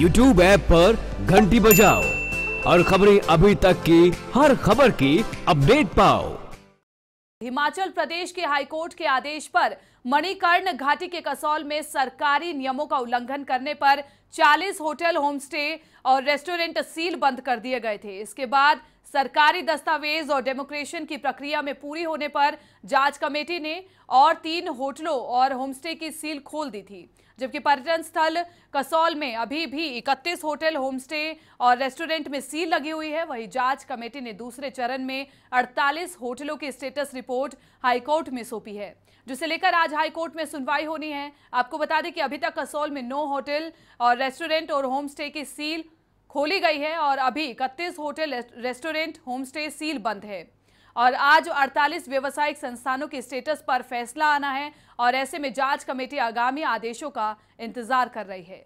YouTube app पर घंटी बजाओ और खबरें अभी तक की हर खबर की अपडेट पाओ हिमाचल प्रदेश के हाईकोर्ट के आदेश पर मणिकर्ण घाटी के कसौल में सरकारी नियमों का उल्लंघन करने पर 40 होटल होमस्टे और रेस्टोरेंट सील बंद कर दिए गए थे इसके बाद सरकारी दस्तावेज और डेमोक्रेशन की प्रक्रिया में पूरी होने पर जांच कमेटी ने और तीन होटलों और होमस्टे की सील खोल दी थी जबकि पर्यटन स्थल कसौल में अभी भी 31 होटल होमस्टे और रेस्टोरेंट में सील लगी हुई है वहीं जांच कमेटी ने दूसरे चरण में 48 होटलों की स्टेटस रिपोर्ट हाईकोर्ट में सौंपी है जिसे लेकर आज कोर्ट में सुनवाई होनी है आपको बता दें कि अभी तक कसौल में नौ होटल और रेस्टोरेंट और होमस्टे की सील खोली गई है और अभी इकतीस होटल रेस्टोरेंट होमस्टे सील बंद है और आज 48 व्यवसायिक संस्थानों के स्टेटस पर फैसला आना है और ऐसे में जांच कमेटी आगामी आदेशों का इंतजार कर रही है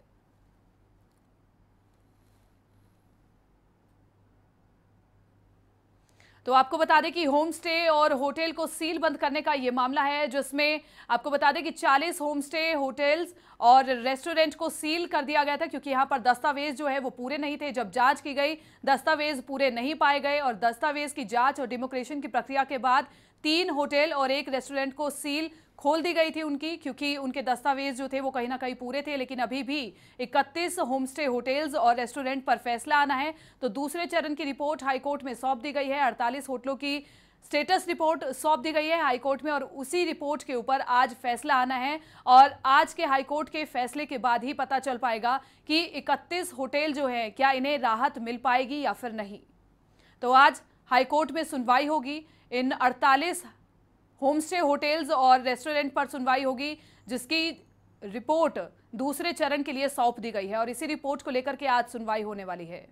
तो आपको बता दें कि होम स्टे और होटल को सील बंद करने का यह मामला है जिसमें आपको बता दें कि 40 होम स्टे होटल्स और रेस्टोरेंट को सील कर दिया गया था क्योंकि यहां पर दस्तावेज जो है वो पूरे नहीं थे जब जांच की गई दस्तावेज पूरे नहीं पाए गए और दस्तावेज की जांच और डेमोक्रेशन की प्रक्रिया के बाद तीन होटल और एक रेस्टोरेंट को सील खोल दी गई थी उनकी क्योंकि उनके दस्तावेज जो थे वो कहीं ना कहीं पूरे थे लेकिन अभी भी 31 होमस्टे होटल्स और रेस्टोरेंट पर फैसला आना है तो दूसरे चरण की रिपोर्ट हाईकोर्ट में सौंप दी गई है अड़तालीस होटलों की स्टेटस रिपोर्ट सौंप दी गई है हाईकोर्ट में और उसी रिपोर्ट के ऊपर आज फैसला आना है और आज के हाईकोर्ट के फैसले के बाद ही पता चल पाएगा कि 31 होटल जो है क्या इन्हें राहत मिल पाएगी या फिर नहीं तो आज हाईकोर्ट में सुनवाई होगी इन अड़तालीस होम स्टे होटल्स और रेस्टोरेंट पर सुनवाई होगी जिसकी रिपोर्ट दूसरे चरण के लिए सौंप दी गई है और इसी रिपोर्ट को लेकर के आज सुनवाई होने वाली है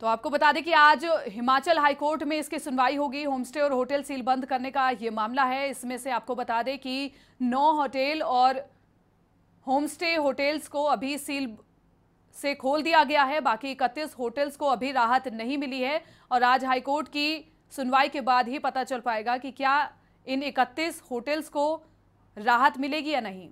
तो आपको बता दें कि आज हिमाचल हाईकोर्ट में इसकी सुनवाई होगी होमस्टे और होटल सील बंद करने का यह मामला है इसमें से आपको बता दें कि नौ होटल और होमस्टे होटल्स को अभी सील से खोल दिया गया है बाकी इकतीस होटल्स को अभी राहत नहीं मिली है और आज हाईकोर्ट की सुनवाई के बाद ही पता चल पाएगा कि क्या इन इकतीस होटल्स को राहत मिलेगी या नहीं